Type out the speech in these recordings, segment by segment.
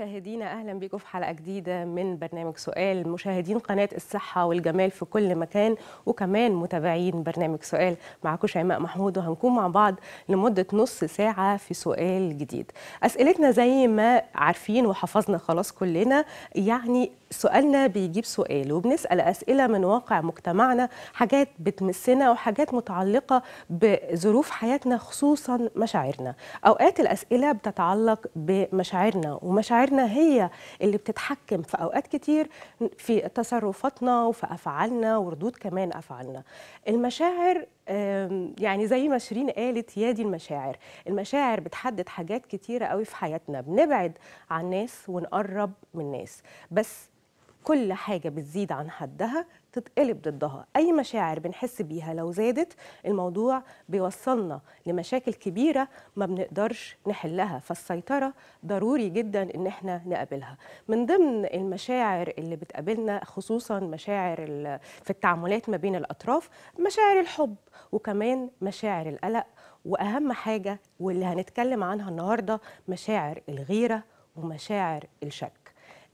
مشاهدينا اهلا بيكم في حلقه جديده من برنامج سؤال مشاهدين قناه الصحه والجمال في كل مكان وكمان متابعين برنامج سؤال معاكم شيماء محمود وهنكون مع بعض لمده نص ساعه في سؤال جديد اسئلتنا زي ما عارفين وحفظنا خلاص كلنا يعني سؤالنا بيجيب سؤال وبنسأل أسئلة من واقع مجتمعنا حاجات بتمسنا وحاجات متعلقة بظروف حياتنا خصوصا مشاعرنا أوقات الأسئلة بتتعلق بمشاعرنا ومشاعرنا هي اللي بتتحكم في أوقات كتير في تصرفاتنا وفي أفعالنا وردود كمان أفعالنا المشاعر يعني زي ما شيرين قالت يا دي المشاعر المشاعر بتحدد حاجات كتيرة قوي في حياتنا بنبعد عن ناس ونقرب من ناس بس كل حاجة بتزيد عن حدها تتقلب ضدها أي مشاعر بنحس بيها لو زادت الموضوع بيوصلنا لمشاكل كبيرة ما بنقدرش نحلها فالسيطرة ضروري جدا إن احنا نقابلها من ضمن المشاعر اللي بتقابلنا خصوصا مشاعر في التعاملات ما بين الأطراف مشاعر الحب وكمان مشاعر القلق وأهم حاجة واللي هنتكلم عنها النهاردة مشاعر الغيرة ومشاعر الشك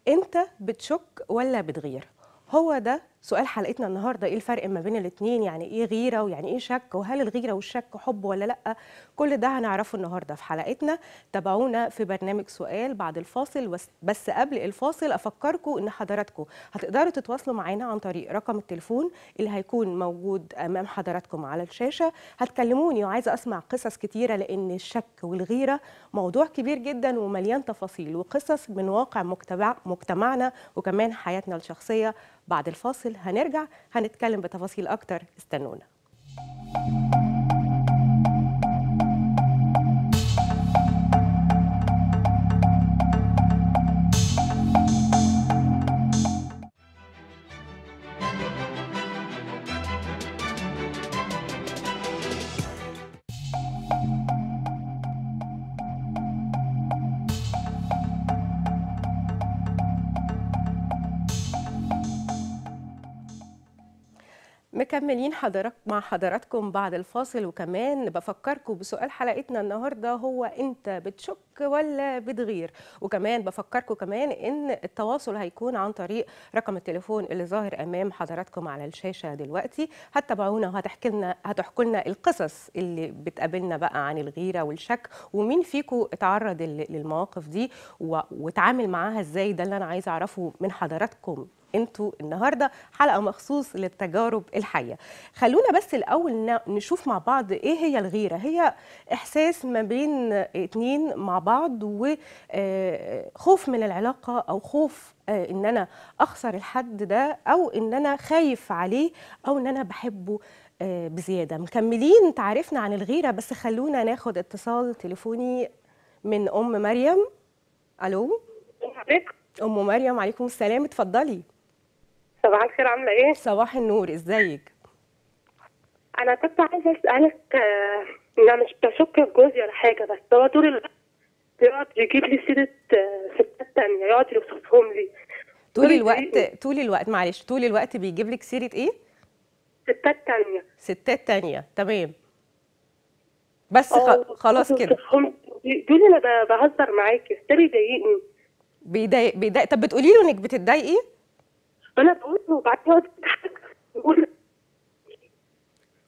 انت بتشك ولا بتغير هو ده سؤال حلقتنا النهارده ايه الفرق ما بين الاثنين يعني ايه غيره ويعني ايه شك وهل الغيره والشك حب ولا لا كل ده هنعرفه النهارده في حلقتنا تابعونا في برنامج سؤال بعد الفاصل بس قبل الفاصل افكركم ان حضراتكم هتقدروا تتواصلوا معانا عن طريق رقم التليفون اللي هيكون موجود امام حضراتكم على الشاشه هتكلموني وعايزه اسمع قصص كتيره لان الشك والغيره موضوع كبير جدا ومليان تفاصيل وقصص من واقع مجتمع مجتمعنا وكمان حياتنا الشخصيه بعد الفاصل فاصل هنرجع هنتكلم بتفاصيل اكتر استنونا مكملين حضرك مع حضراتكم بعد الفاصل وكمان بفكركم بسؤال حلقتنا النهارده هو انت بتشك ولا بتغير وكمان بفكركم كمان ان التواصل هيكون عن طريق رقم التليفون اللي ظاهر امام حضراتكم على الشاشه دلوقتي هتتابعونا وهتحكي لنا هتحكوا لنا القصص اللي بتقابلنا بقى عن الغيره والشك ومين فيكم اتعرض للمواقف دي واتعامل معاها ازاي ده اللي انا عايزه اعرفه من حضراتكم انتوا النهارده حلقه مخصوص للتجارب الحيه خلونا بس الاول نشوف مع بعض ايه هي الغيره هي احساس ما بين اتنين مع بعض وخوف آه، من العلاقه او خوف آه، ان انا اخسر الحد ده او ان انا خايف عليه او ان انا بحبه آه، بزياده مكملين تعرفنا عن الغيره بس خلونا ناخد اتصال تليفوني من ام مريم الو ام مريم عليكم السلام اتفضلي صباح الخير عامله ايه صباح النور ازيك انا كنت عايزه اسالك انا يعني مش بشك في جوزي ولا حاجه بس هو طول الوقت يقعد يجيب لي سيره آه، ستات تانية يقعد يوصفهم لي طول الوقت طول الوقت معلش طول الوقت بيجيب لك سيره ايه؟ ستات تانية ستات تانية تمام بس آه، خلاص كده دول انا بهزر معاكي ده بيضايقني بيضايق بيضايق طب بتقولي له انك بتتضايقي؟ انا بقول له وبعدين يقعد يقول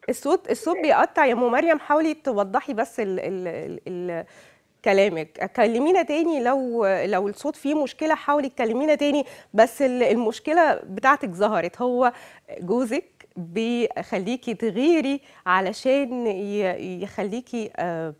الصوت الصوت بيقطع يا ام مريم حاولي توضحي بس ال ال ال كلامك كلمينا تاني لو لو الصوت فيه مشكله حاولي تكلمينا تاني بس المشكله بتاعتك ظهرت هو جوزك بيخليكي تغيري علشان يخليكي آه،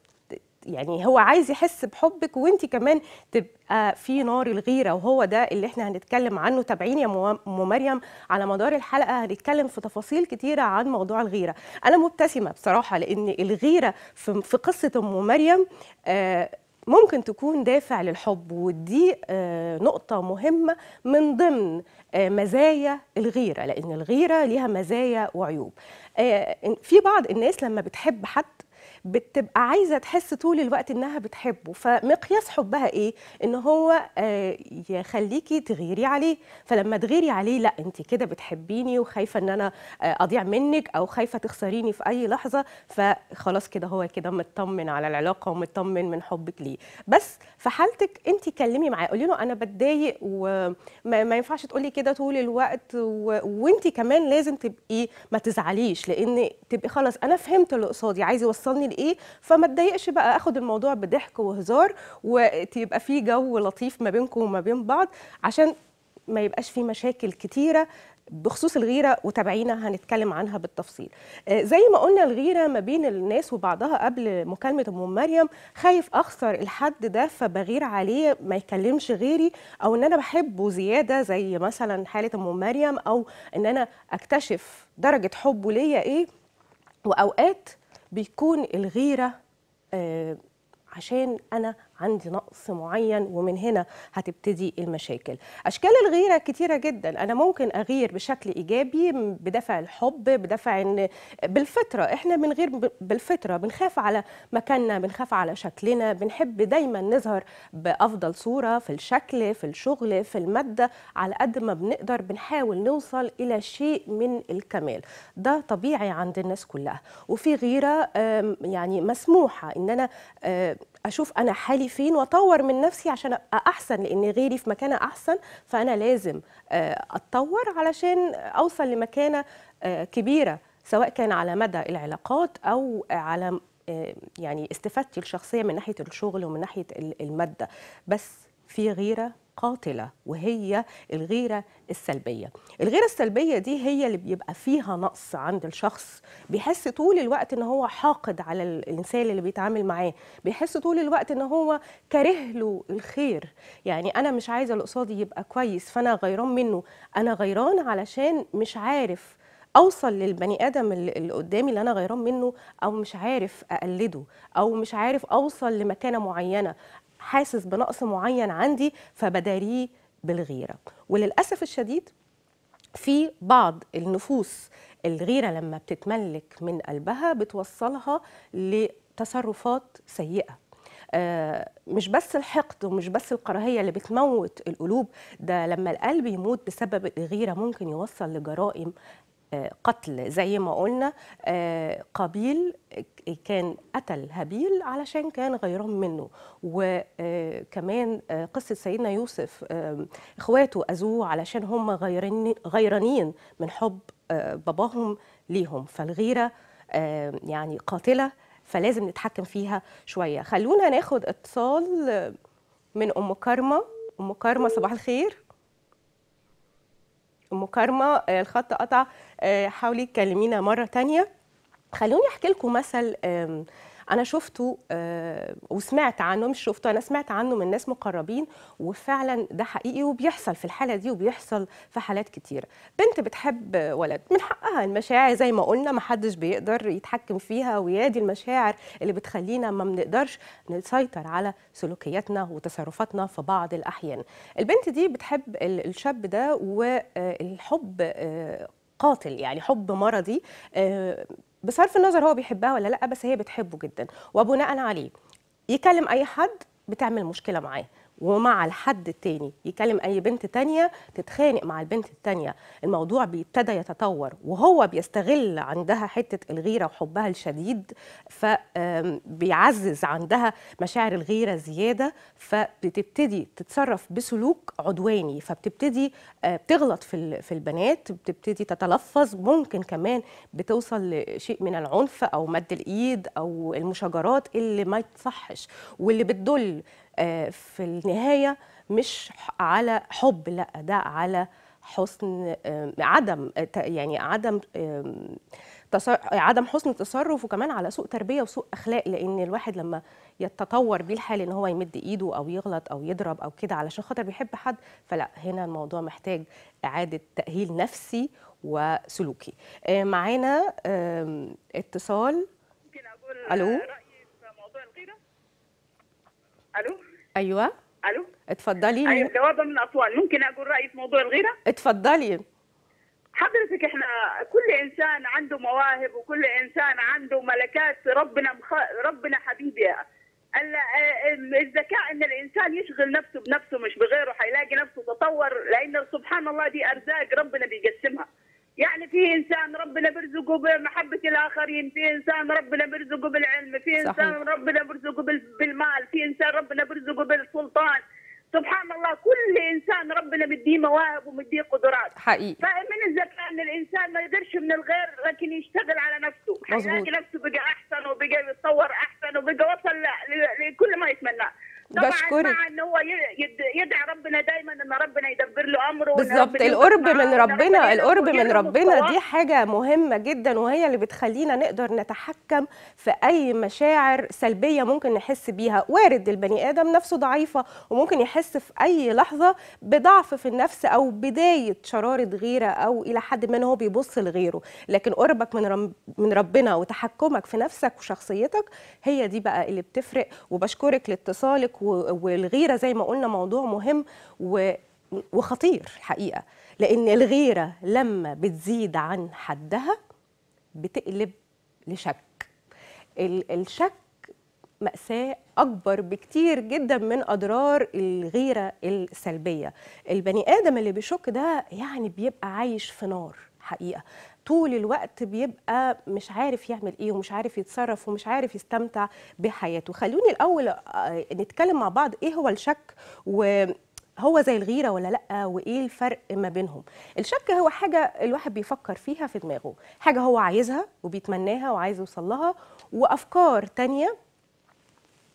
يعني هو عايز يحس بحبك وانت كمان تبقى في نار الغيره وهو ده اللي احنا هنتكلم عنه تابعيني يا ام مريم على مدار الحلقه هنتكلم في تفاصيل كتيره عن موضوع الغيره انا مبتسمه بصراحه لان الغيره في قصه ام مريم آه ممكن تكون دافع للحب ودي آه، نقطة مهمة من ضمن آه، مزايا الغيرة لأن الغيرة ليها مزايا وعيوب آه، في بعض الناس لما بتحب حد بتبقى عايزه تحس طول الوقت انها بتحبه فمقياس حبها ايه ان هو آه، يخليكي تغيري عليه فلما تغيري عليه لا انت كده بتحبيني وخايفه ان انا آه، اضيع منك او خايفه تخسريني في اي لحظه فخلاص كده هو كده مطمن على العلاقه ومطمن من حبك ليه بس في حالتك انت كلمي معاه قولي له انا بتضايق وما ينفعش تقولي كده طول الوقت و... وانت كمان لازم تبقي ما تزعليش لان تبقي خلاص انا فهمت اللي قصادي عايز يوصلني ايه فما تضايقش بقى اخد الموضوع بضحك وهزار ويبقى في جو لطيف ما بينكم وما بين بعض عشان ما يبقاش في مشاكل كتيره بخصوص الغيره وتابعينا هنتكلم عنها بالتفصيل آه، زي ما قلنا الغيره ما بين الناس وبعضها قبل مكالمه ام مريم خايف اخسر الحد ده فبغير عليه ما يكلمش غيري او ان انا بحبه زياده زي مثلا حاله ام مريم او ان انا اكتشف درجه حبه ليا ايه واوقات بيكون الغيرة آه، عشان أنا عندي نقص معين ومن هنا هتبتدي المشاكل اشكال الغيره كتيره جدا انا ممكن اغير بشكل ايجابي بدافع الحب بدافع ان بالفطره احنا بنغير بالفطره بنخاف على مكاننا بنخاف على شكلنا بنحب دايما نظهر بافضل صوره في الشكل في الشغل في الماده على قد ما بنقدر بنحاول نوصل الى شيء من الكمال ده طبيعي عند الناس كلها وفي غيره يعني مسموحه ان انا اشوف انا حالي فين واطور من نفسي عشان ابقى احسن لان غيري في مكانه احسن فانا لازم آه، اتطور علشان اوصل لمكانه آه، كبيره سواء كان على مدى العلاقات او على آه، يعني استفادتي الشخصيه من ناحيه الشغل ومن ناحيه الماده بس في غيره قاتلة وهي الغيرة السلبية الغيرة السلبية دي هي اللي بيبقى فيها نقص عند الشخص بيحس طول الوقت ان هو حاقد على الانسان اللي بيتعامل معاه بيحس طول الوقت ان هو كاره له الخير يعني انا مش عايزة اللي قصادي يبقى كويس فانا غيران منه انا غيران علشان مش عارف اوصل للبني ادم اللي قدامي اللي انا غيران منه او مش عارف اقلده او مش عارف اوصل لمكانه معينه حاسس بنقص معين عندي فبداريه بالغيره وللاسف الشديد في بعض النفوس الغيره لما بتتملك من قلبها بتوصلها لتصرفات سيئه آه، مش بس الحقد ومش بس الكراهيه اللي بتموت القلوب ده لما القلب يموت بسبب الغيره ممكن يوصل لجرائم قتل زي ما قلنا آه، قابيل كان قتل هابيل علشان كان غيران منه وكمان آه، آه، قصة سيدنا يوسف إخواته أزوه علشان هم غيرانين من حب باباهم ليهم فالغيرة يعني قاتلة فلازم نتحكم فيها شوية خلونا ناخد اتصال من أم كارما أم كارما صباح الخير مكالمه آه، الخط قطع آه، حاولي تكلمينا مره تانية خلوني احكي لكم مثل انا شفته آه، وسمعت عنه مش شفته انا سمعت عنه من ناس مقربين وفعلا ده حقيقي وبيحصل في الحاله دي وبيحصل في حالات كتيره بنت بتحب ولد من حقها المشاعر زي ما قلنا ما حدش بيقدر يتحكم فيها ويادي المشاعر اللي بتخلينا ما بنقدرش نسيطر على سلوكياتنا وتصرفاتنا في بعض الاحيان البنت دي بتحب الشاب ده والحب آه، آه، قاتل يعني حب مرضي آه، بصرف النظر هو بيحبها ولا لا بس هي بتحبه جدا وبناء عليه يكلم اي حد بتعمل مشكله معاه ومع الحد التاني يكلم اي بنت تانية تتخانق مع البنت التانية الموضوع بيبتدى يتطور وهو بيستغل عندها حتة الغيرة وحبها الشديد فبيعزز عندها مشاعر الغيرة زيادة فبتبتدي تتصرف بسلوك عدواني فبتبتدي آه، بتغلط في البنات بتبتدي تتلفظ ممكن كمان بتوصل لشيء من العنف او مد الايد او المشاجرات اللي ما يتصحش واللي بتدل آه، في النهايه مش على حب لا ده على حسن عدم يعني عدم عدم حسن تصرف وكمان على سوء تربيه وسوء اخلاق لان الواحد لما يتطور بيه الحال ان هو يمد ايده او يغلط او يضرب او كده علشان خاطر بيحب حد فلا هنا الموضوع محتاج اعاده تاهيل نفسي وسلوكي آه، معانا اتصال الو آه، رايي في موضوع الغيره؟ الو ايوه الو اتفضلي ايوه جوابا من الاطوال ممكن اقول رايي في موضوع الغيره اتفضلي حضرتك احنا كل انسان عنده مواهب وكل انسان عنده ملكات ربنا مخ... ربنا حبيبي الذكاء ان الانسان يشغل نفسه بنفسه مش بغيره حيلاقي نفسه تطور لان سبحان الله دي ارزاق ربنا بيقسمها يعني في انسان ربنا بيرزقه بمحبه الاخرين، في انسان ربنا بيرزقه بالعلم، في انسان صحيح. ربنا بيرزقه بالمال، في انسان ربنا بيرزقه بالسلطان، سبحان الله كل انسان ربنا مديه مواهب ومديه قدرات حقيقي فمن الذكاء ان الانسان ما يقدرش من الغير لكن يشتغل على نفسه حيلاقي نفسه بقى احسن وبقى يتطور احسن وبقى وصل لكل ما يتمناه طبعا بشكرك مع ان هو يدعي ربنا دايما ان ربنا يدبر له امره بالظبط القرب من ربنا القرب من ربنا دي حاجه مهمه جدا وهي اللي بتخلينا نقدر نتحكم في اي مشاعر سلبيه ممكن نحس بيها وارد البني ادم نفسه ضعيفه وممكن يحس في اي لحظه بضعف في النفس او بدايه شراره غيره او الى حد ما هو بيبص لغيره لكن قربك من من ربنا وتحكمك في نفسك وشخصيتك هي دي بقى اللي بتفرق وبشكرك لاتصالك والغيره زي ما قلنا موضوع مهم وخطير الحقيقه لان الغيره لما بتزيد عن حدها بتقلب لشك الشك مأساة أكبر بكتير جدا من أضرار الغيرة السلبية البني آدم اللي بيشك ده يعني بيبقى عايش في نار حقيقة طول الوقت بيبقى مش عارف يعمل ايه ومش عارف يتصرف ومش عارف يستمتع بحياته خلوني الاول آه، نتكلم مع بعض ايه هو الشك و هو زي الغيره ولا لا وايه الفرق ما بينهم الشك هو حاجه الواحد بيفكر فيها في دماغه حاجه هو عايزها وبيتمناها وعايز يوصل لها وافكار تانية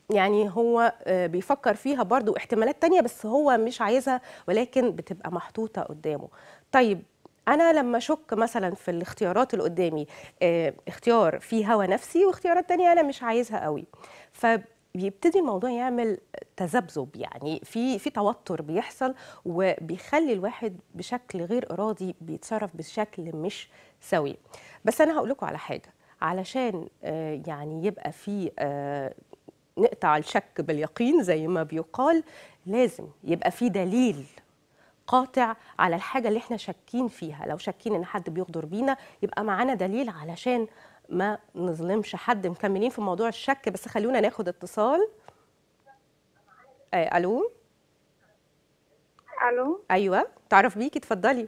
يعني هو آه، بيفكر فيها برضو احتمالات تانية بس هو مش عايزها ولكن بتبقى محطوطة قدامه طيب انا لما اشك مثلا في الاختيارات اللي قدامي اه اختيار في هوى نفسي واختيارات تانية انا مش عايزها قوي ف بيبتدي الموضوع يعمل تذبذب يعني في في توتر بيحصل وبيخلي الواحد بشكل غير ارادي بيتصرف بشكل مش سوي بس انا هقول لكم على حاجه علشان آه، يعني يبقى في آه، نقطع الشك باليقين زي ما بيقال لازم يبقى في دليل قاطع على الحاجه اللي احنا شاكين فيها لو شاكين ان حد بيغدر بينا يبقى معانا دليل علشان ما نظلمش حد مكملين في موضوع الشك بس خلونا ناخد اتصال ايه الو الو ايوه تعرف بيكي اتفضلي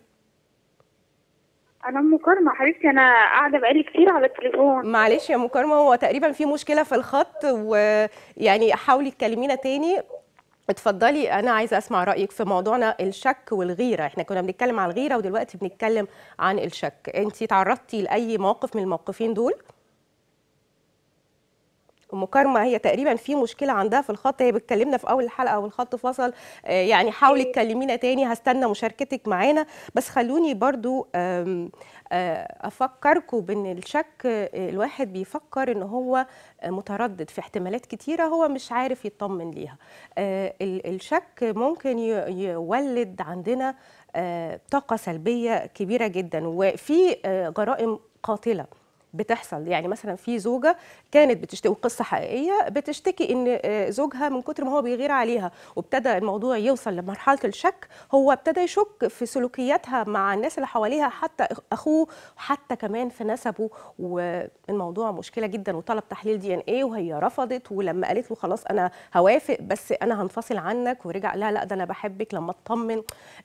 انا ام كرمه حبيبتي انا قاعده بقالي كتير على التليفون معلش يا ام كرمه هو تقريبا في مشكله في الخط ويعني حاولي تكلمينا تاني اتفضلي انا عايزه اسمع رايك في موضوعنا الشك والغيره احنا كنا بنتكلم على الغيره ودلوقتي بنتكلم عن الشك انت تعرضتي لاي موقف من الموقفين دول ام كارما هي تقريبا في مشكله عندها في الخط هي بتكلمنا في اول الحلقه والخط فصل آه، يعني حاولي إيه. تكلمينا تاني هستنى مشاركتك معانا بس خلوني برضو آه، افكركم بان الشك آه، الواحد بيفكر ان هو متردد في احتمالات كتيره هو مش عارف يطمن ليها الشك ممكن يولد عندنا طاقه سلبيه كبيره جدا وفي جرائم قاتله بتحصل يعني مثلا في زوجه كانت بتشتكي وقصه حقيقيه بتشتكي ان آه، زوجها من كتر ما هو بيغير عليها وابتدى الموضوع يوصل لمرحله الشك هو ابتدى يشك في سلوكياتها مع الناس اللي حواليها حتى اخوه حتى كمان في نسبه والموضوع مشكله جدا وطلب تحليل دي ان ايه وهي رفضت ولما قالت له خلاص انا هوافق بس انا هنفصل عنك ورجع لا لا ده انا بحبك لما اطمن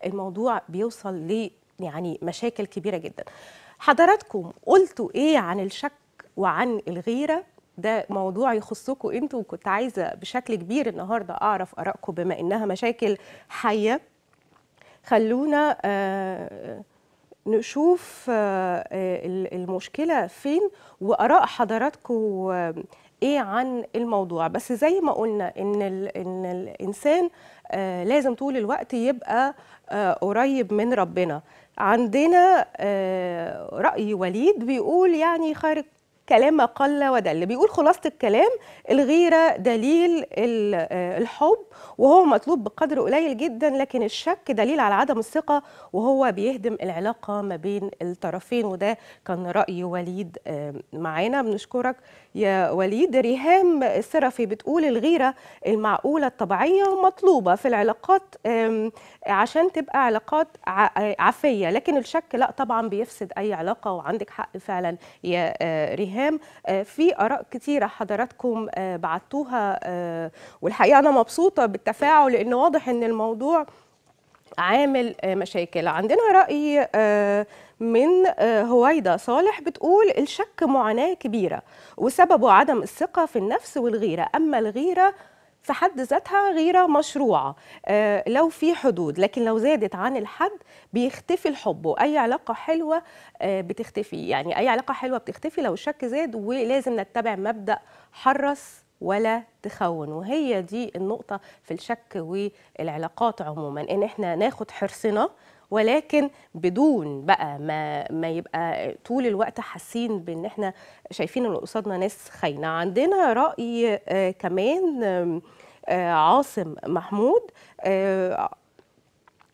الموضوع بيوصل ل يعني مشاكل كبيره جدا حضراتكم قلتوا ايه عن الشك وعن الغيره ده موضوع يخصكم انتوا وكنت عايزه بشكل كبير النهارده اعرف ارائكم بما انها مشاكل حيه خلونا آه نشوف آه المشكله فين واراء حضراتكم آه، ايه عن الموضوع بس زي ما قلنا ان الـ ان الانسان آه لازم طول الوقت يبقى آه قريب من ربنا عندنا آه، رأي وليد بيقول يعني خارج كلام قل ودل بيقول خلاصة الكلام الغيرة دليل آه، الحب وهو مطلوب بقدر قليل جدا لكن الشك دليل على عدم الثقة وهو بيهدم العلاقة ما بين الطرفين وده كان رأي وليد آه، معانا بنشكرك يا وليد ريهام السرفي بتقول الغيرة المعقولة الطبيعية مطلوبة في العلاقات عشان تبقى علاقات عفية آه، لكن الشك لا طبعا بيفسد أي علاقة وعندك حق فعلا يا ريهام الاتهام آه، في اراء كتيره حضراتكم آه، بعتوها آه، والحقيقه انا مبسوطه بالتفاعل لان واضح ان الموضوع عامل مشاكل عندنا راي من هويدا صالح بتقول الشك معاناه كبيره وسببه عدم الثقه في النفس والغيره اما الغيره في حد ذاتها غيرة مشروعة آه، لو في حدود لكن لو زادت عن الحد بيختفي الحب وأي علاقة حلوة آه، بتختفي يعني أي علاقة حلوة بتختفي لو الشك زاد ولازم نتبع مبدأ حرص ولا تخون وهي دي النقطة في الشك والعلاقات عموما إن إحنا ناخد حرصنا ولكن بدون بقى ما ما يبقى طول الوقت حاسين بان احنا شايفين ان قصادنا ناس خاينه عندنا راي آه، كمان آه، عاصم محمود آه،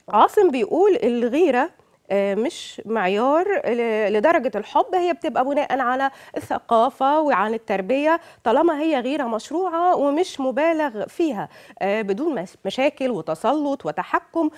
عاصم بيقول الغيره مش معيار لدرجة الحب هي بتبقى بناء على الثقافة وعن التربية طالما هي غيرة مشروعة ومش مبالغ فيها بدون مشاكل وتسلط وتحكم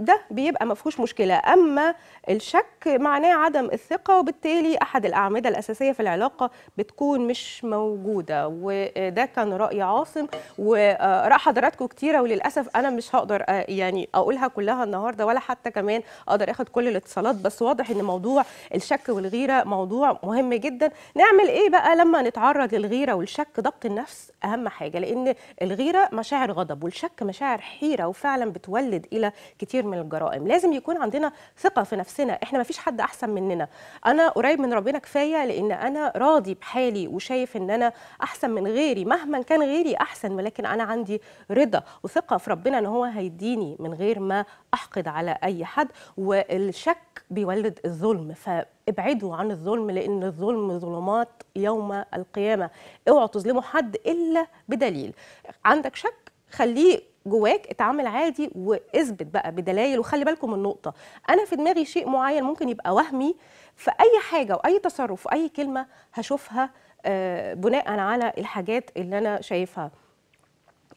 ده بيبقى ما فيهوش مشكله اما الشك معناه عدم الثقه وبالتالي احد الاعمده الاساسيه في العلاقه بتكون مش موجوده وده كان راي عاصم وراى حضراتكم كتيره وللاسف انا مش هقدر آه، يعني اقولها كلها النهارده ولا حتى كمان اقدر اخد كل الاتصالات بس واضح ان موضوع الشك والغيره موضوع مهم جدا نعمل ايه بقى لما نتعرض للغيره والشك ضبط النفس اهم حاجه لان الغيره مشاعر غضب والشك مشاعر حيره وفعلا بتولد الى كتير من الجرائم لازم يكون عندنا ثقه في نفسنا احنا ما فيش حد احسن مننا انا قريب من ربنا كفايه لان انا راضي بحالي وشايف ان انا احسن من غيري مهما كان غيري احسن ولكن انا عندي رضا وثقه في ربنا ان هو هيديني من غير ما احقد على اي حد والشك بيولد الظلم ف ابعدوا عن الظلم لان الظلم ظلمات يوم القيامه اوعوا تظلموا حد الا بدليل عندك شك خليه جواك اتعامل عادي واثبت بقى بدلائل وخلي بالكم من انا في دماغي شيء معين ممكن يبقى وهمي في اي حاجه واي تصرف واي كلمه هشوفها آه، بناء على الحاجات اللي انا شايفها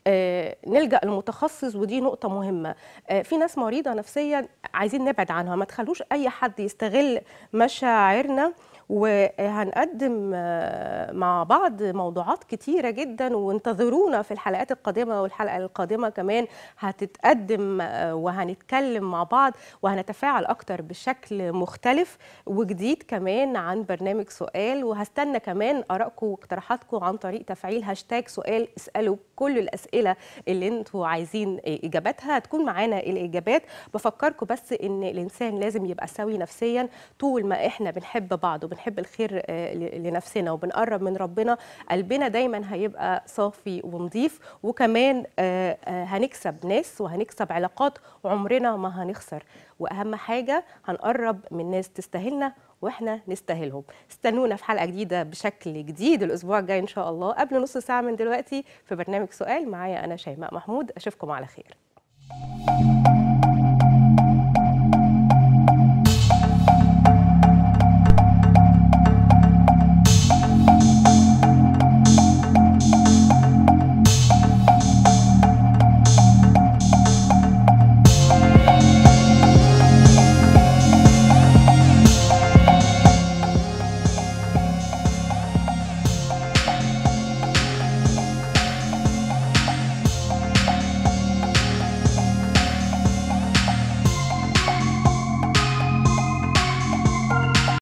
آه نلجا للمتخصص ودي نقطه مهمه آه في ناس مريضه نفسيا عايزين نبعد عنها ما تخلوش اي حد يستغل مشاعرنا وهنقدم آه، مع بعض موضوعات كتيرة جدا وانتظرونا في الحلقات القادمة والحلقة القادمة كمان هتتقدم آه، وهنتكلم مع بعض وهنتفاعل أكتر بشكل مختلف وجديد كمان عن برنامج سؤال وهستنى كمان آرائكم واقتراحاتكم عن طريق تفعيل هاشتاج سؤال اسألوا كل الأسئلة اللي انتوا عايزين آه، إجاباتها تكون معانا الإجابات بفكركم بس إن الإنسان لازم يبقى سوي نفسيا طول ما إحنا بنحب بعض وبنحب الخير آه، لنفسنا وبنقرب من ربنا قلبنا دايما هيبقى صافي ونظيف وكمان آه، آه، هنكسب ناس وهنكسب علاقات وعمرنا ما هنخسر واهم حاجه هنقرب من ناس تستاهلنا واحنا نستاهلهم استنونا في حلقه جديده بشكل جديد الاسبوع الجاي ان شاء الله قبل نص ساعه من دلوقتي في برنامج سؤال معايا انا شيماء محمود اشوفكم على خير